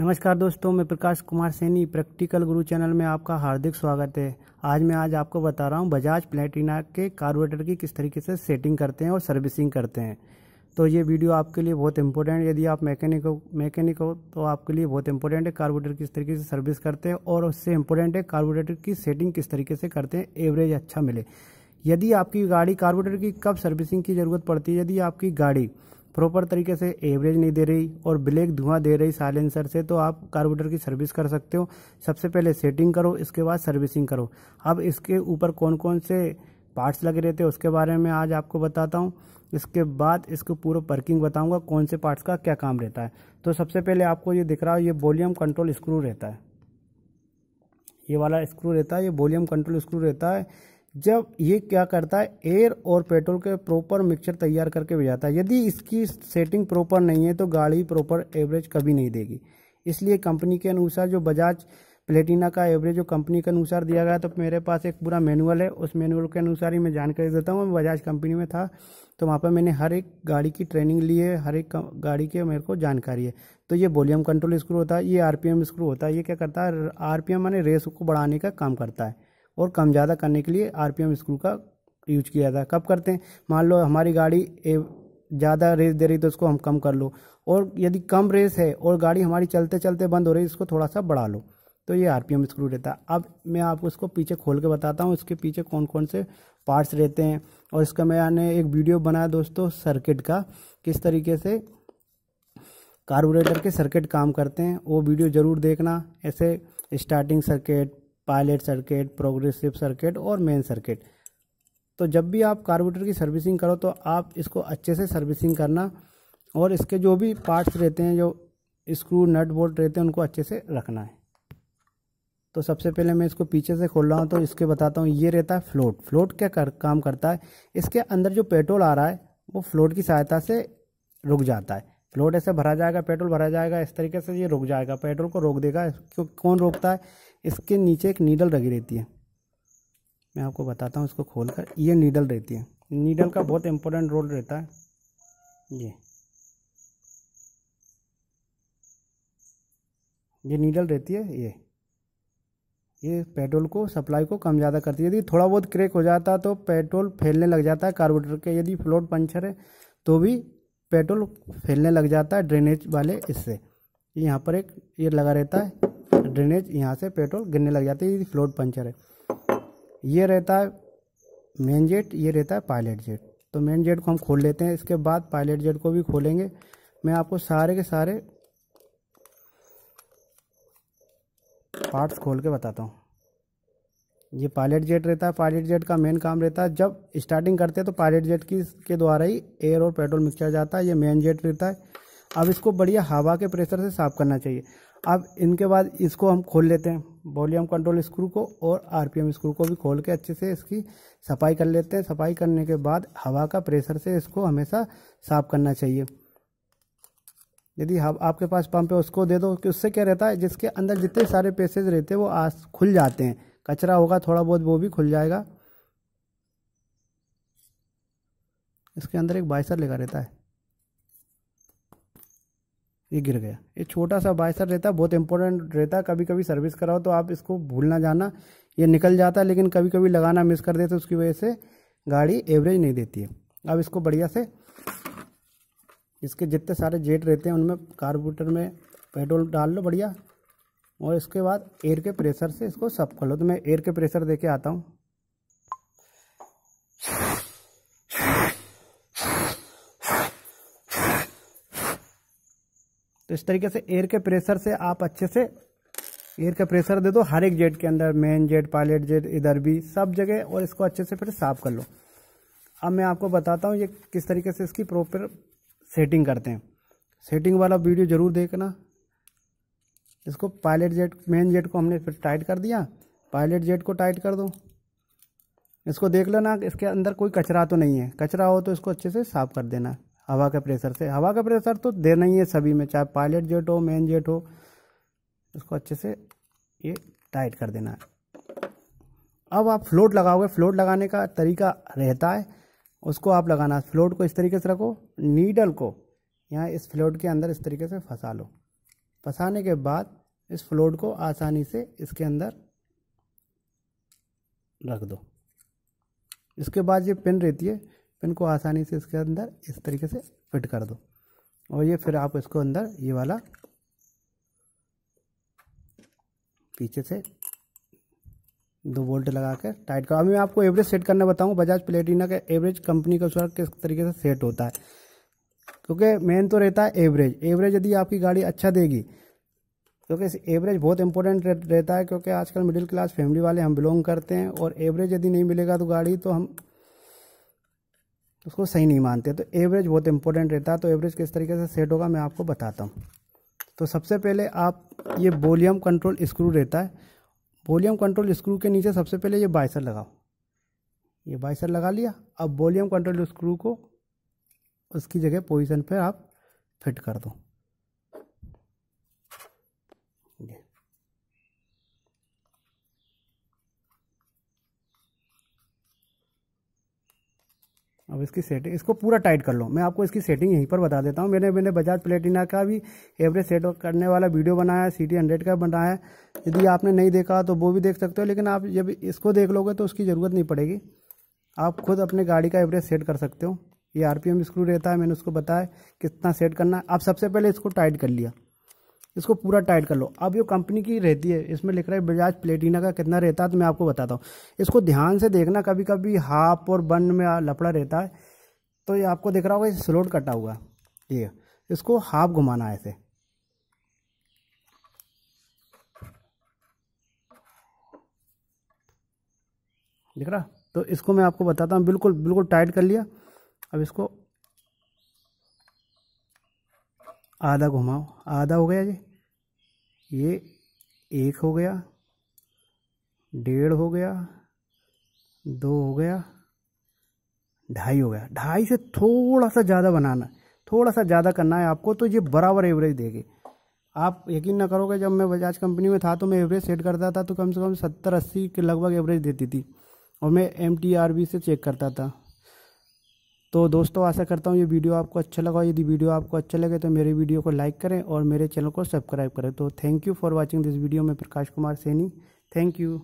नमस्कार दोस्तों मैं प्रकाश कुमार सैनी प्रैक्टिकल गुरु चैनल में आपका हार्दिक स्वागत है आज मैं आज आपको बता रहा हूँ बजाज प्लेटिना के कार्बोरेटर की किस तरीके से सेटिंग करते हैं और सर्विसिंग करते हैं तो ये वीडियो आपके लिए बहुत इंपॉर्टेंट यदि आप मैकेनिक हो मैकेनिक हो तो आपके लिए बहुत इंपॉर्टेंट है कार्बोरेटर किस तरीके से सर्विस करते हैं और उससे इंपॉर्टेंट है कार्बोरेटर की सेटिंग किस तरीके से करते हैं एवरेज अच्छा मिले यदि आपकी गाड़ी कार्बोरेटर की कब सर्विसिंग की ज़रूरत पड़ती है यदि आपकी गाड़ी प्रॉपर तरीके से एवरेज नहीं दे रही और ब्लैक धुआं दे रही साइलेंसर से तो आप कार्बोरेटर की सर्विस कर सकते हो सबसे पहले सेटिंग करो इसके बाद सर्विसिंग करो अब इसके ऊपर कौन कौन से पार्ट्स लगे रहते हैं उसके बारे में आज आपको बताता हूँ इसके बाद इसको पूरा वर्किंग बताऊँगा कौन से पार्ट्स का क्या काम रहता है तो सबसे पहले आपको ये दिख रहा है ये वॉल्यूम कंट्रोल स्क्रू रहता है ये वाला स्क्रू रहता है ये वॉल्यूम कंट्रोल स्क्रू रहता है जब ये क्या करता है एयर और पेट्रोल के प्रॉपर मिक्सचर तैयार करके भेजाता है यदि इसकी सेटिंग प्रॉपर नहीं है तो गाड़ी प्रॉपर एवरेज कभी नहीं देगी इसलिए कंपनी के अनुसार जो बजाज प्लेटिना का एवरेज जो कंपनी के अनुसार दिया गया तो मेरे पास एक पूरा मैनुअल है उस मैनुअल के अनुसार ही मैं जानकारी देता हूँ मैं बजाज कंपनी में था तो वहाँ पर मैंने हर एक गाड़ी की ट्रेनिंग ली है हर एक गाड़ी के मेरे को जानकारी है तो ये वॉल्यूम कंट्रोल स्क्रू होता है ये आरपीएम स्क्रू होता है ये क्या करता है आरपीएम माने रेस को बढ़ाने का काम करता है और कम ज़्यादा करने के लिए आर स्क्रू का यूज किया जाता है कब करते हैं मान लो हमारी गाड़ी ज़्यादा रेस दे रही तो उसको हम कम कर लो और यदि कम रेस है और गाड़ी हमारी चलते चलते बंद हो रही है इसको थोड़ा सा बढ़ा लो तो ये एम स्क्रू रहता है अब मैं आपको इसको पीछे खोल के बताता हूँ इसके पीछे कौन कौन से पार्ट्स रहते हैं और इसका मैंने एक वीडियो बनाया दोस्तों सर्किट का किस तरीके से कार्बोरेटर के सर्किट काम करते हैं वो वीडियो ज़रूर देखना ऐसे starting circuit pilot circuit progressive circuit और मेन सर्किट तो जब भी आप कार्बोरेटर की सर्विसिंग करो तो आप इसको अच्छे से सर्विसिंग करना और इसके जो भी पार्ट्स रहते हैं जो स्क्रू नट बोल्ट रहते हैं उनको अच्छे से रखना है तो सबसे पहले मैं इसको पीछे से खोल रहा हूँ तो इसके बताता हूँ ये रहता है फ्लोट फ्लोट क्या कर, काम करता है इसके अंदर जो पेट्रोल आ रहा है वो फ्लोट की सहायता से रुक जाता है फ्लोट ऐसे भरा जाएगा पेट्रोल भरा जाएगा इस तरीके से ये रुक जाएगा पेट्रोल को रोक देगा क्यों कौन रोकता है इसके नीचे एक नीडल लगी रहती है मैं आपको बताता हूँ इसको खोल कर ये नीडल रहती है नीडल का बहुत इम्पोर्टेंट रोल रहता है ये ये नीडल रहती है ये ये पेट्रोल को सप्लाई को कम ज़्यादा करती है यदि थोड़ा बहुत क्रैक हो जाता तो पेट्रोल फैलने लग जाता है कार्बोरेटर के यदि फ्लोट पंचर है तो भी पेट्रोल फैलने लग जाता है ड्रेनेज वाले इससे यहाँ पर एक ये लगा रहता है ड्रेनेज यहाँ से पेट्रोल गिरने लग जाता है ये फ्लोट पंचर है ये रहता है मेन जेट ये रहता है पायलट जेट तो मेन जेट को हम खोल लेते हैं इसके बाद पायलट जेट को भी खोलेंगे मैं आपको सारे के सारे पार्ट्स खोल के बताता हूँ ये पायलट जेट रहता है पायलट जेट का मेन काम रहता है जब स्टार्टिंग करते हैं तो पायलट जेट की के द्वारा ही एयर और पेट्रोल मिक्सचर जाता है ये मेन जेट रहता है अब इसको बढ़िया हवा के प्रेशर से साफ करना चाहिए अब इनके बाद इसको हम खोल लेते हैं वॉल्यूम कंट्रोल स्क्रू को और आरपीएम स्क्रू को भी खोल के अच्छे से इसकी सफाई कर लेते हैं सफाई करने के बाद हवा का प्रेशर से इसको हमेशा साफ करना चाहिए यदि हाँ आपके पास पंप है उसको दे दो कि उससे क्या रहता है जिसके अंदर जितने सारे पेसेज रहते हैं वो आज खुल जाते हैं कचरा होगा थोड़ा बहुत वो भी खुल जाएगा इसके अंदर एक बाइसर लगा रहता है ये गिर गया ये छोटा सा बाइसर रहता बहुत इंपॉर्टेंट रहता कभी कभी सर्विस कराओ तो आप इसको भूल ना जाना ये निकल जाता है लेकिन कभी कभी लगाना मिस कर देते उसकी वजह से गाड़ी एवरेज नहीं देती है अब इसको बढ़िया से इसके जितने सारे जेट रहते हैं उनमें कार्बोटर में पेट्रोल डाल लो बढ़िया और इसके बाद एयर के प्रेशर से इसको सब कर लो तो मैं एयर के प्रेशर दे के आता हूँ तो इस तरीके से एयर के प्रेशर से आप अच्छे से एयर का प्रेशर दे दो हर एक जेट के अंदर मेन जेट पायलट जेट इधर भी सब जगह और इसको अच्छे से फिर साफ कर लो अब मैं आपको बताता हूँ ये किस तरीके से इसकी प्रॉपर सेटिंग करते हैं सेटिंग वाला वीडियो ज़रूर देखना इसको पायलट जेट मेन जेट को हमने फिर टाइट कर दिया पायलट जेट को टाइट कर दो इसको देख लेना इसके अंदर कोई कचरा तो नहीं है कचरा हो तो इसको अच्छे से साफ़ कर देना हवा के प्रेशर से हवा का प्रेशर तो देना ही है सभी में चाहे पायलट जेट हो मेन जेट हो इसको अच्छे से ये टाइट कर देना है अब आप फ्लोट लगाओगे फ्लोट लगाने का तरीका रहता है उसको आप लगाना फ्लोट को इस तरीके से रखो नीडल को यहाँ इस फ्लोट के अंदर इस तरीके से फंसा लो फंसाने के बाद इस फ्लोट को आसानी से इसके अंदर रख दो इसके बाद ये पिन रहती है पिन को आसानी से इसके अंदर इस तरीके से फिट कर दो और ये फिर आप इसको अंदर ये वाला पीछे से दो बोल्ट लगा कर टाइट करो अभी मैं आपको एवरेज सेट करना बताऊँ बजाज प्लेटिना का एवरेज कंपनी का अनुसार किस तरीके से सेट होता है क्योंकि मेन तो रहता है एवरेज एवरेज यदि आपकी गाड़ी अच्छा देगी क्योंकि एवरेज बहुत इंपॉर्टेंट रहता है क्योंकि आजकल मिडिल क्लास फैमिली वाले हम बिलोंग करते हैं और एवरेज यदि नहीं मिलेगा तो गाड़ी तो हम उसको सही नहीं मानते तो एवरेज बहुत इंपॉर्टेंट रहता है तो एवरेज किस तरीके से सेट होगा मैं आपको बताता हूँ तो सबसे पहले आप ये वॉल्यूम कंट्रोल स्क्रू रहता है वॉल्यूम कंट्रोल स्क्रू के नीचे सबसे पहले ये बाइसर लगाओ ये बाइसर लगा लिया अब वॉल्यूम कंट्रोल स्क्रू को उसकी जगह पोजिशन पर आप फिट कर दो अब इसकी सेटिंग इसको पूरा टाइट कर लो मैं आपको इसकी सेटिंग यहीं पर बता देता हूँ मैंने मैंने बजाज प्लेटिना का भी एवरेज सेट करने वाला वीडियो बनाया है सी टी हंड्रेड का बनाया है यदि आपने नहीं देखा तो वो भी देख सकते हो लेकिन आप जब इसको देख लोगे तो उसकी ज़रूरत नहीं पड़ेगी आप खुद अपने गाड़ी का एवरेज सेट कर सकते हो ये एम स्क्रू रहता है मैंने उसको बताया कितना सेट करना है आप सबसे पहले इसको टाइट कर लिया इसको पूरा टाइट कर लो अब ये कंपनी की रहती है इसमें लिख रहा है बजाज प्लेटिना का कितना रहता है तो मैं आपको बताता हूँ इसको ध्यान से देखना कभी कभी हाफ और बन में लपड़ा रहता है तो ये आपको दिख रहा होगा स्लोट कटा हुआ ये इसको हाफ घुमाना है ऐसे दिख रहा तो इसको मैं आपको बताता हूँ बिल्कुल बिल्कुल टाइट कर लिया अब इसको आधा घुमाओ आधा हो गया ये ये एक हो गया डेढ़ हो गया दो हो गया ढाई हो गया ढाई से थोड़ा सा ज़्यादा बनाना थोड़ा सा ज़्यादा करना है आपको तो ये बराबर एवरेज देगी आप यकीन ना करोगे जब मैं बजाज कंपनी में था तो मैं एवरेज सेट करता था तो कम से कम सत्तर अस्सी के लगभग एवरेज देती थी और मैं एम से चेक करता था तो दोस्तों आशा करता हूँ ये वीडियो आपको अच्छा लगा यदि वीडियो आपको अच्छा लगे तो मेरे वीडियो को लाइक करें और मेरे चैनल को सब्सक्राइब करें तो thank you for watching this video में प्रकाश कुमार सैनी थैंक यू